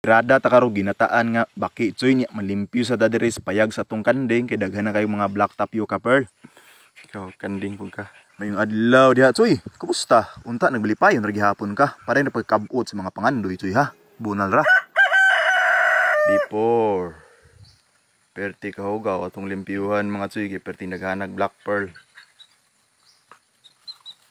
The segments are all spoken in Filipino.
Rada takaro ginataan nga baki itsoy niya malimpyo sa dadiris payag sa tong kanding kay daghan na kayong mga black tapioca pearl. Ikaw kanding pug ka. Mayong adlaw diha tsoy. Kumusta? Unta nagbili pa yon gihapon ka. Pare na pagkabuot sa mga pangandoy tsoy ha. Bunal ra. Before. Perti kahugaw atong limpyuhan mga tsoy kay perti naghanag black pearl.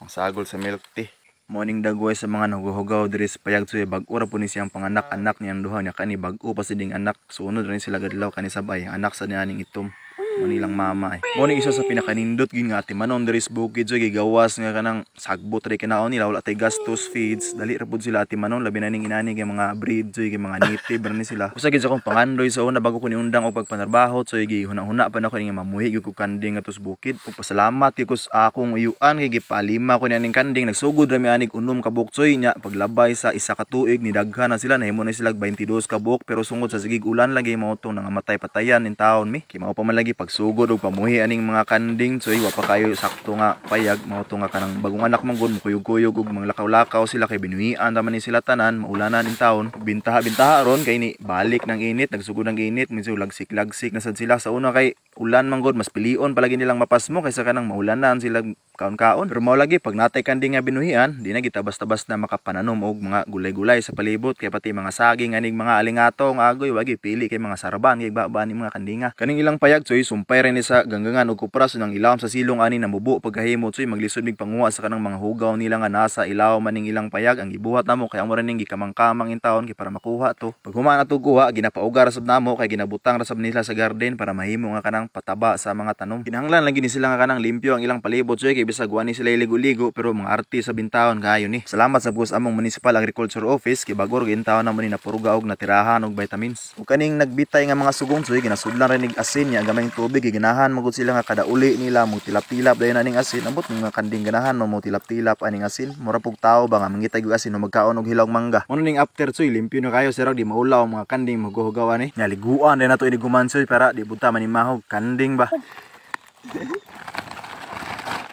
Ang sagol sa milk tea. Morning dagway sa mga naghuhugaw diri sa payag suya bag-ura po ni siyang panganak anak niyang duha niya kani bag-o pa siding anak suunod rin sila gadlaw kani sabay anak sa nianing itom manilang mama eh. Mo isa sa pinakanindot gin nga ati manon diri bukid so gigawas nga kanang sagbot ri kinaon nila wala tay gastos feeds dali ra sila ati manon labi na ning inani kay mga breed so kay mga native ra ni sila. Usa gid sa kong pangandoy sa una bago ko ni undang og pagpanarbaho so gihuna-huna pa nako ning mamuhi gyud ko kanding atus bukid. Ug pasalamat gyud ko sa akong uyuan kay gipalima ko ni aning kanding nagsugod ra mi anig unom ka buksoy nya paglabay sa isa ka tuig ni daghan na sila nahimo na sila 22 ka buk pero sungod sa sigig ulan lagi mao tong nangamatay patayan in taon mi. Kay mao pa man lagi pag pagsugod og pamuhi aning mga kanding so iwa pa kayo sakto nga payag mao to nga kanang bagong anak man gud mukuyog-kuyog og manglakaw lakaw sila kay binuhian naman ni sila tanan maulanan in taon bintaha bintaha ron kay ni balik ng init nagsugod ng init minsan lagsik lagsik nasad sila sa una kay ulan man gud mas pilion palagi nilang mapasmo kaysa kanang maulanan sila kaon-kaon pero mao lagi pag natay kandi nga binuhian di na kita basta-basta na makapananom og mga gulay-gulay sa palibot kay pati mga saging aning mga alingatong agoy wagi pili kay mga sarban kay baba ni mga kandinga kaning ilang payag soy sumpay ni sa ganggangan og kupras nang ilawom sa silong ani namubo pagkahimot soy maglisod mig panguha sa kanang mga hugaw nila nga nasa ilaw maning ilang payag ang gibuhat namo kay amo ning gikamangkamang intawon kay para makuha to pag humana to kuha ginapaugar sab namo kay ginabutang ra sab nila sa garden para mahimo nga kanang pataba sa mga tanom. Kinahanglan lang gini sila nga kanang limpyo ang ilang palibot so kay bisag wani sila ligo-ligo pero mga arti sa bintahon kayo ni. Salamat sa buhos among Municipal Agriculture Office kay bagor gintawon na mo ni napuruga og natirahan og vitamins. Ug kaning nagbitay nga mga sugong so ginasudlan ra nig asin niya gamay tubig kay ganahan magud sila nga kada uli nila mo tilap-tilap dayon aning asin ambot mga kanding ganahan mo tilap-tilap aning asin mura pug tao ba nga mangitay og asin magkaon og hilaw mangga. Ano ning after so limpyo na kayo sirag di maulaw mga kanding maguhugawan ni. Eh. Naliguan din nato ini guman gumansoy para di buta man manimahog. Kanding ba?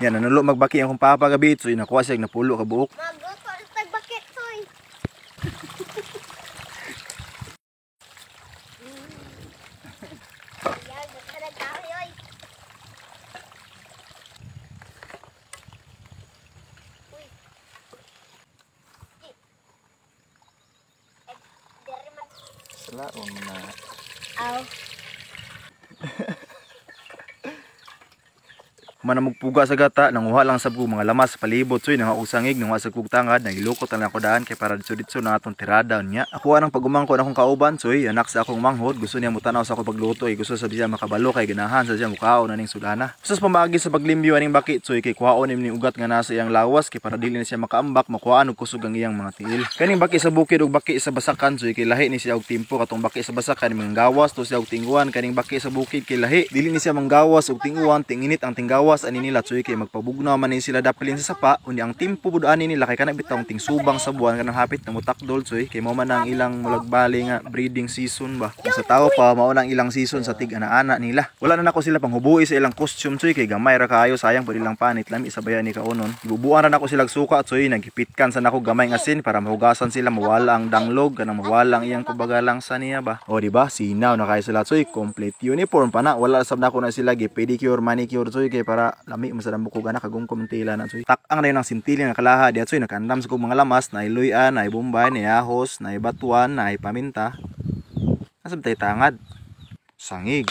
Yan, nanulo magbaki ang papa gabi. So, inakuha siya, napulo ka buok. Magutol, tagbakit, soy. Salamat na. Aw. manamugpuga sa gata nang uha lang sab ko mga lamas palibot so nang usangig nang sa kog tangad nahilukot lang ako daan kay para dito na atong tirada niya ako anang pagumangko na akong kauban so anak sa akong manghod gusto niya mutanaw sa ako pagluto ay gusto sa diya makabalo kay ganahan sa diya mukao na ning sulana sus pamagi sa paglimbyo aning bakit so kay kuhaon ni ugat nga nasa iyang lawas kay para dili na siya makaambak makuhaan og kusog ang iyang mga tiil kaning baki sa bukid ug baki sa basakan so kay lahi ni siya og timpo katong baki sa basakan manggawas to siya og tinguan kaning baki sa bukid kay lahi dili ni siya manggawas og tinguan tinginit ang tinggawas gawas ani nila tuy kay magpabugnaw man sila dapilin sa sapa unya ang timpo team pubuduan nila kay kanang bitawng tingsubang sa buwan kanang hapit na mutakdol tuy kay mo man ang ilang mulagbali nga breeding season ba sa tao pa mao nang ilang season sa tig ana-ana nila wala na nako sila panghubuhi sa ilang costume tuy kay gamay ra kaayo sayang pud ilang panit lami sa bayan ni kaonon ibubuan ra nako silag suka tuy nagipitkan sa nako gamay nga sin para mahugasan sila mawala ang danglog kanang mawala ang iyang kubaga lang sa niya ba o di ba sinaw na kay sila tuy complete uniform pa na wala sab nako na sila gi pedicure manicure tuy kay para para lami man sa dambuko gana kagong kumintila na so takang na yun ang sintili nga kalaha di atsoy nakandam sa kong mga lamas na iluya na ibumbay na ahos na ibatuan na ipaminta nasab tay tangad sangig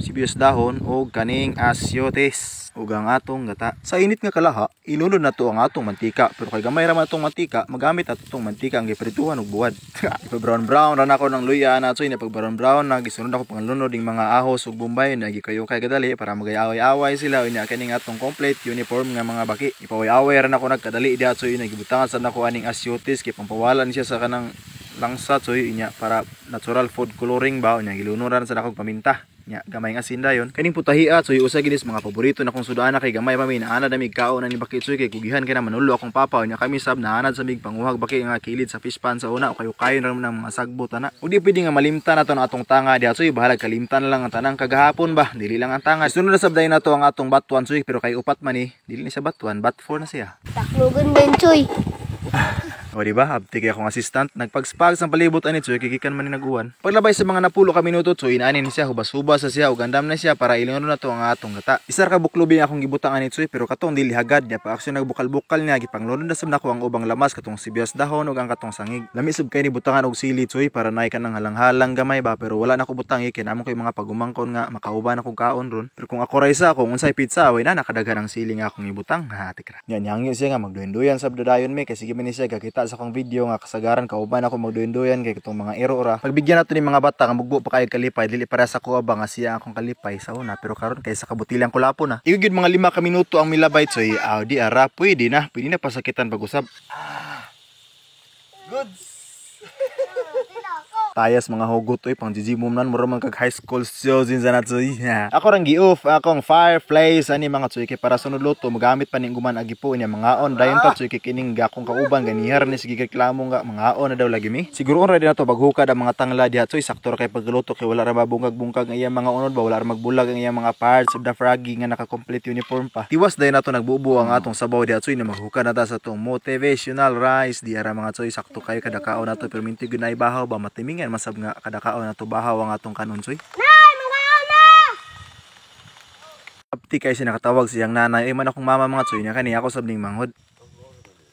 sibuyas dahon o kaning asyotes ug ang atong gata. Sa init nga kalaha, ilunod na to ang atong mantika. Pero kay gamay ra man atong mantika, magamit ato tong mantika ang giprituhan og buwad. pag brown brown ra ko ng luya na so ini pag brown brown na gisunod ako panglunod ing mga ahos ug bombay na gikayo kay kadali para magay away away sila ini kaning atong complete uniform nga mga baki. Ipaway-away ra nako nagkadali Di so ini gibutangan sa nako aning asyotis kay pampawalan siya sa kanang langsa so inya para natural food coloring ba o unya gilunuran sa nakog paminta Ya, gamay nga sinda yon kaning putahia so usa ginis mga paborito na kong sudana kay gamay mami naana na mig kaon ani bakit suy kay kugihan kay na manulo akong papaw nya kami sab naanad sa mig panguhag baki nga kilid sa fish pan sa una o kayo kayon ra ng mga sagbot ana o di pwede nga malimtan nato na atong tanga diha suy bahalag kalimtan lang ang tanang kagahapon ba dili lang ang tanga sunod na sabday na to ang atong batuan suy pero kay upat man eh. dili ni sa batuan bat 4 na siya taklogan din suy O diba, hapti akong assistant, nagpagspag sa palibot ani so kikikan man ni Naguan. Paglabay sa mga napulo ka minuto so inaanin siya hubas-hubas sa siya o gandam na siya para ilingon na to ang atong gata. Isar ka buklobi akong gibutang ani so pero katong dili hagad niya pa aksyon nagbukal-bukal niya gipanglunod na sam nako ang ubang lamas katong sibiyas dahon ug ang katong sangig. Lami sub ni butangan og sili tsoy para nay kanang halang-halang gamay ba pero wala na ko butang ikin eh, amon kay mga pagumangkon nga makauban akong kaon ron. Pero kung ako ra isa kung unsay pizza way na nakadaghan ang sili akong ibutang ha tikra. Yan yang siya nga magduyan sa sab dadayon me kasi sige man siya gakita ta sa akong video nga kasagaran kauban ako magduyan-duyan kay itong mga iro ra. Pagbigyan nato ni mga bata nga mugbo pa kay kalipay dili para sa ko abang siya akong kalipay sa una pero karon kay sa kabutilang kulapo na. Igud mga lima ka minuto ang milabay so aw ah, di ara pwede na pwede na pasakitan pag-usab. Ah, goods. Tayas mga hugot oi pang nan mura man kag high school show din sana eh. Ako rang gi-off akong fireplace ani mga tsuiki para sa nuluto magamit pa ning guman agi po niya mga on dayon ta ah. tsuiki kining gakong kauban ganihar ni sige reklamo nga mga on na daw lagi mi. Siguro on ready na to baghukad ang mga tangla diha tsoy sakto kay pagluto kay wala ra mabungag-bungag ang iyang mga unod ba wala ra magbulag ang iyang mga parts of the froggy nga naka-complete uniform pa. Tiwas dayon nato nagbubuo ang atong sabaw diha tsoy na maghukad na ta sa tong motivational rice diha ra mga tsoy sakto kayo kada kaon nato perminti gunay bahaw ba matimingan masab nga kadakaon ato bahaw ang atong kanunsoy. Nay, mangaon na! Apti kay siya nakatawag siyang nanay. Ay man akong mama mga tsuy niya kani ako sabling manghod.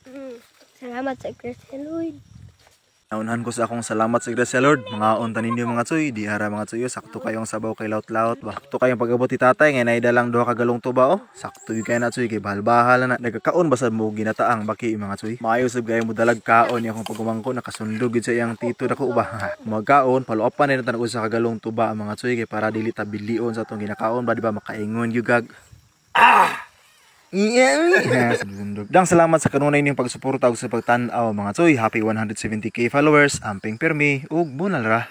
Mm, salamat sa Christian Lloyd. Naunahan ko sa akong salamat sa Iglesia Lord. Mga unta ninyo mga tsoy, di hara mga tsoy, oh. sakto kayong sabaw kay laut-laut ba. Sakto kayong pagabot ni tatay, ngay naida lang duha kagalong tuba oh. Sakto yung kayo na tsoy, kay bahal-bahala na. Nagkakaon basad mo ginataang baki mga tsoy. Maayos sab kayo mo dalag kaon, yung pagumang ko, nakasundog sa iyang tito na ko ba. Magkaon, paluapan na tanag sa kagalong tuba mga tsoy, kay para dili tabilion sa itong ginakaon ba, di ba makaingon yung gag. Ah! Yeah. Dang salamat sa kanunay niyong pagsuporta ug sa pagtan-aw oh, mga tsoy. Happy 170k followers, amping permi ug bunal ra.